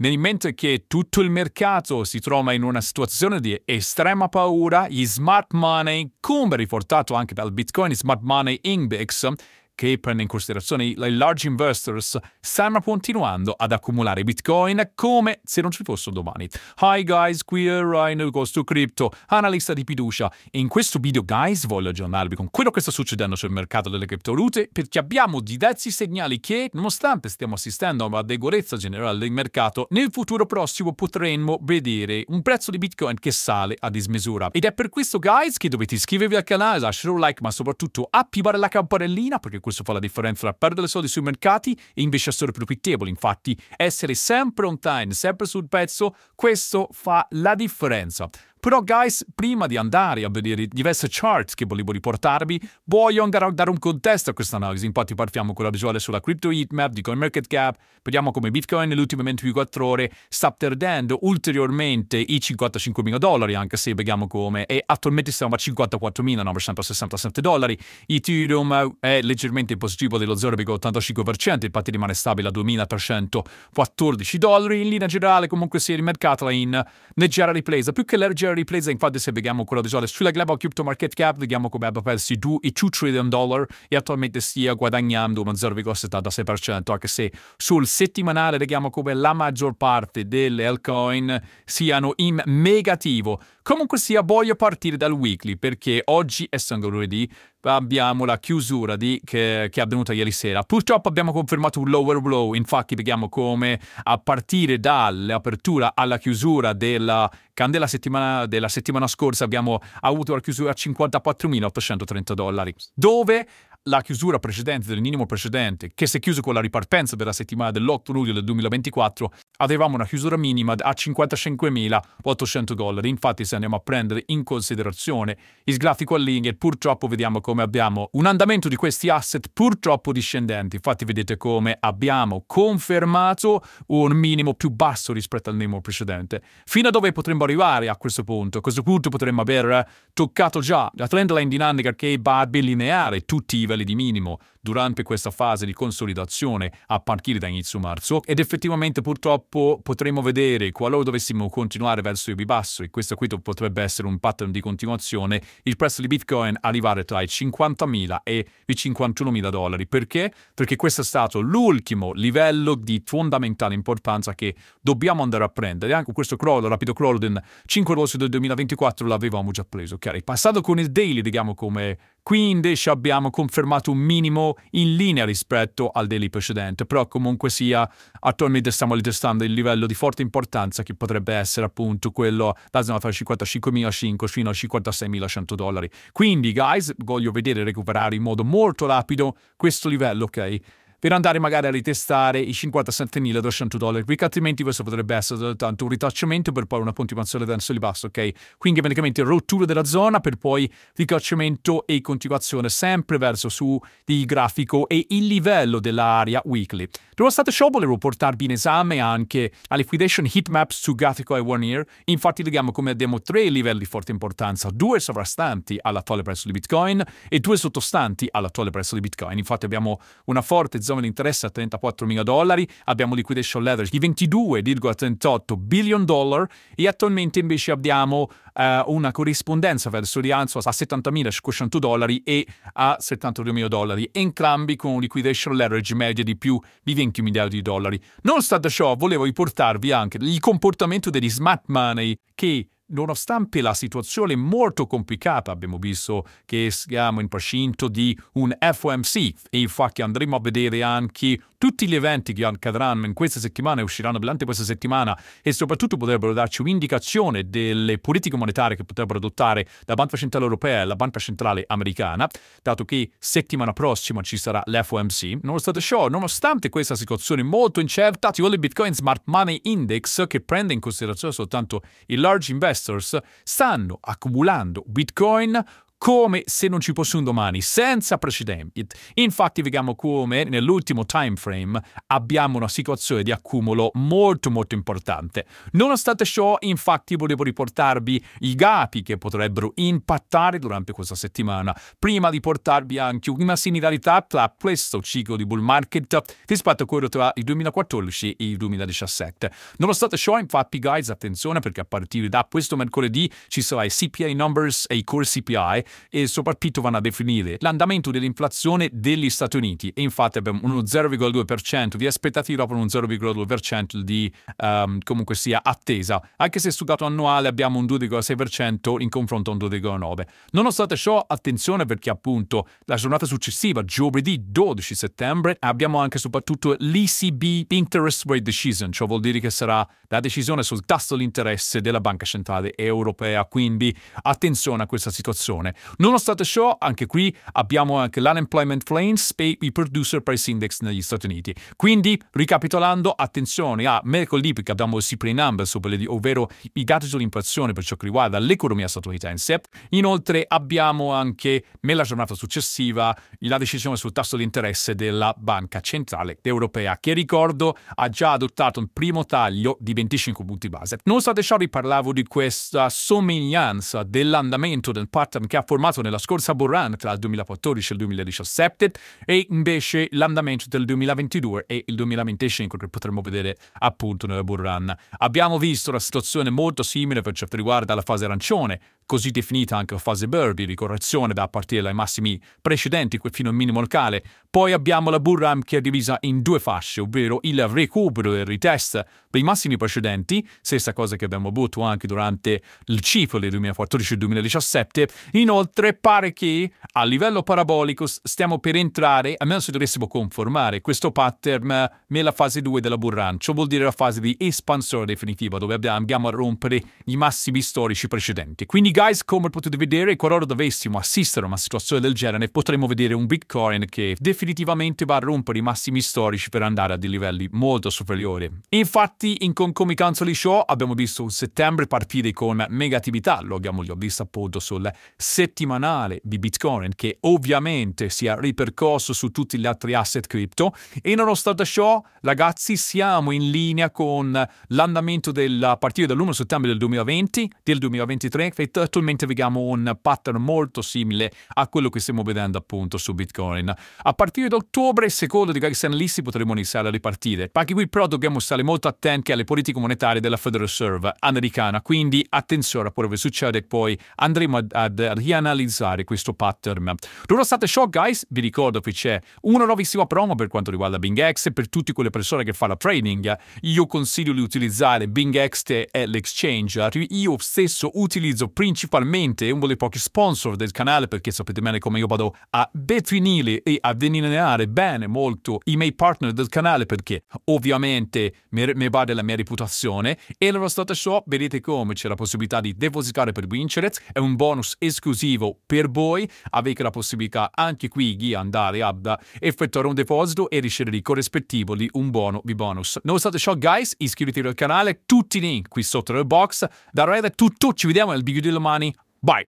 nel mentre che tutto il mercato si trova in una situazione di estrema paura, gli smart money, come riportato anche dal Bitcoin Smart Money Index, che prende in considerazione i large investors, stanno continuando ad accumulare Bitcoin come se non ci fossero domani. Hi guys, qui è Ryan Goes to Crypto, analista di fiducia. E In questo video, guys, voglio aggiornarvi con quello che sta succedendo sul mercato delle criptovalute perché abbiamo diversi segnali che, nonostante stiamo assistendo a una deguarezza generale del mercato, nel futuro prossimo potremmo vedere un prezzo di Bitcoin che sale a dismisura. Ed è per questo, guys, che dovete iscrivervi al canale, lasciare un like, ma soprattutto attivare la campanellina perché questo questo fa la differenza tra perdere soldi sui mercati e invece essere profittevoli. Infatti, essere sempre on time, sempre sul pezzo, questo fa la differenza. Però, guys, prima di andare a vedere diverse chart che volevo riportarvi, voglio andare a dare un contesto a questa analisi. Infatti partiamo con la visuale sulla crypto heatmap di CoinMarketCap, vediamo come Bitcoin nell'ultimo 24 ore sta perdendo ulteriormente i 55 mila dollari, anche se vediamo come, e attualmente siamo a 54.967 dollari. Ethereum è leggermente positivo dello 0,85%, infatti rimane stabile a 2.314 dollari. In linea generale comunque si è rimercata in leggera ripresa, più che leggera replays infatti se vediamo quello visuale sulla global crypto market cap vediamo come abbia perso 2 trillion dollari e attualmente stia guadagnando un 0,76% anche se sul settimanale vediamo come la maggior parte delle altcoin siano in negativo comunque sia voglio partire dal weekly perché oggi essendo lunedì abbiamo la chiusura di, che, che, è avvenuta ieri sera. Purtroppo abbiamo confermato un lower blow, infatti vediamo come a partire dall'apertura alla chiusura della candela settimana, della settimana scorsa abbiamo avuto la chiusura a 54.830 dollari, dove la chiusura precedente del minimo precedente, che si è chiuso con la ripartenza della settimana dell'8 luglio del 2024, avevamo una chiusura minima a 55.800 dollari. Infatti, se andiamo a prendere in considerazione il grafico a Linger, purtroppo vediamo come abbiamo un andamento di questi asset purtroppo discendente. Infatti, vedete come abbiamo confermato un minimo più basso rispetto al minimo precedente. Fino a dove potremmo arrivare a questo punto? A questo punto potremmo aver toccato già la trend line dinamica che va a bilineare tutti i livelli di minimo durante questa fase di consolidazione a partire da inizio marzo ed effettivamente purtroppo potremo vedere qualora dovessimo continuare verso il ribasso e questo qui potrebbe essere un pattern di continuazione il prezzo di Bitcoin arrivare tra i 50.000 e i 51.000 dollari perché? Perché questo è stato l'ultimo livello di fondamentale importanza che dobbiamo andare a prendere anche questo crollo, rapido crollo del 5 agosto del 2024 l'avevamo già preso ok? Passato con il daily vediamo come Qui invece abbiamo confermato un minimo in linea rispetto al daily precedente, però comunque sia attualmente stiamo testando il livello di forte importanza che potrebbe essere appunto quello da zona tra 55.500 fino a 56.100 dollari. Quindi guys, voglio vedere recuperare in modo molto rapido questo livello, ok? per andare magari a ritestare i 57.200 dollari, perché altrimenti questo potrebbe essere tanto un ritracciamento per poi una continuazione verso di basso, ok? Quindi praticamente rottura della zona per poi ritracciamento e continuazione sempre verso su di grafico e il livello dell'area weekly. Nonostante ciò volevo portarvi in esame anche la liquidation heatmaps su grafico e one year, infatti vediamo come abbiamo tre livelli di forte importanza, due sovrastanti all'attuale prezzo di Bitcoin e due sottostanti all'attuale prezzo di Bitcoin, infatti abbiamo una forte zona di interesse a 34 mila dollari, abbiamo liquidation leverage di 22,38 billion dollar e attualmente invece abbiamo eh, una corrispondenza verso rialzo a 70.500 dollari e a 72 mila dollari, entrambi con un liquidation leverage media di più di 20 miliardi di dollari. Nonostante ciò, volevo riportarvi anche il comportamento degli smart money che nonostante la situazione molto complicata, abbiamo visto che siamo in procinto di un FOMC e infatti andremo a vedere anche tutti gli eventi che accadranno in questa settimana e usciranno durante questa settimana e soprattutto potrebbero darci un'indicazione delle politiche monetarie che potrebbero adottare la Banca Centrale Europea e la Banca Centrale Americana, dato che settimana prossima ci sarà l'FOMC. Nonostante ciò, nonostante questa situazione molto incerta, ci vuole il Bitcoin Smart Money Index che prende in considerazione soltanto il large investment investors stanno accumulando Bitcoin come se non ci fosse un domani, senza precedenti. Infatti vediamo come nell'ultimo time frame abbiamo una situazione di accumulo molto molto importante. Nonostante ciò, infatti, volevo riportarvi i gapi che potrebbero impattare durante questa settimana, prima di portarvi anche una similarità tra questo ciclo di bull market rispetto a quello tra il 2014 e il 2017. Nonostante ciò, infatti, guys, attenzione perché a partire da questo mercoledì ci sarà i CPI numbers e i core CPI e soprattutto vanno a definire l'andamento dell'inflazione degli Stati Uniti e infatti abbiamo uno 0,2% vi aspettate per uno 0,2% di um, comunque sia attesa, anche se sul dato annuale abbiamo un 2,6% in confronto a un 2,9%. Nonostante ciò, attenzione perché appunto la giornata successiva, giovedì 12 settembre, abbiamo anche soprattutto l'ECB Interest Rate Decision, ciò cioè vuol dire che sarà la decisione sul tasso di interesse della Banca Centrale Europea, quindi attenzione a questa situazione. Nonostante ciò, anche qui abbiamo anche l'Unemployment Claims Pay Producer Price Index negli Stati Uniti. Quindi, ricapitolando, attenzione a mercoledì perché abbiamo il CPI Numbers, ovvero i dati sull'inflazione per ciò che riguarda l'economia statunitense. Inoltre abbiamo anche, nella giornata successiva, la decisione sul tasso di interesse della Banca Centrale Europea, che ricordo ha già adottato un primo taglio di 25 punti base. Nonostante ciò, vi parlavo di questa somiglianza dell'andamento del pattern che ha formato nella scorsa bull tra il 2014 e il 2017 e invece l'andamento del 2022 e il 2025 che potremo vedere appunto nella bull Abbiamo visto una situazione molto simile per ciò certo che riguarda la fase arancione, così definita anche fase Burby, di correzione da partire dai massimi precedenti fino al minimo locale. Poi abbiamo la Burram che è divisa in due fasce, ovvero il recupero e il retest dei massimi precedenti, stessa cosa che abbiamo avuto anche durante il ciclo del 2014-2017. Inoltre pare che a livello parabolico stiamo per entrare, almeno se dovessimo conformare questo pattern nella fase 2 della Burram, ciò vuol dire la fase di espansione definitiva dove andiamo a rompere i massimi storici precedenti. Quindi guys come potete vedere qualora dovessimo assistere a una situazione del genere potremmo vedere un bitcoin che definitivamente va a rompere i massimi storici per andare a dei livelli molto superiori. Infatti in concomitanza di ciò abbiamo visto un settembre partire con negatività, lo abbiamo già visto appunto sul settimanale di bitcoin che ovviamente si è ripercorso su tutti gli altri asset crypto e nonostante ciò ragazzi siamo in linea con l'andamento del partire dall'1 settembre del 2020, del 2023 attualmente vediamo un pattern molto simile a quello che stiamo vedendo appunto su Bitcoin. A partire da ottobre, secondo di diversi analisti, potremo iniziare a ripartire. Anche qui però dobbiamo stare molto attenti alle politiche monetarie della Federal Reserve americana, quindi attenzione a quello che succede poi andremo ad, ad rianalizzare questo pattern. Nonostante ciò, guys, vi ricordo che c'è una nuovissima promo per quanto riguarda BingX e per tutte quelle persone che fanno trading. Io consiglio di utilizzare BingX e l'exchange. Io stesso utilizzo prima principalmente uno dei pochi sponsor del canale perché sapete bene come io vado a definire e a delineare bene molto i miei partner del canale perché ovviamente mi va della mia reputazione e la Stata Show vedete come c'è la possibilità di depositare per vincere è un bonus esclusivo per voi avete la possibilità anche qui di andare ad effettuare un deposito e ricevere il corrispettivo di un buono di bonus nonostante ciò guys iscrivetevi al canale tutti i link qui sotto nel box da Red è tutto ci vediamo nel video del Lamani. Bye.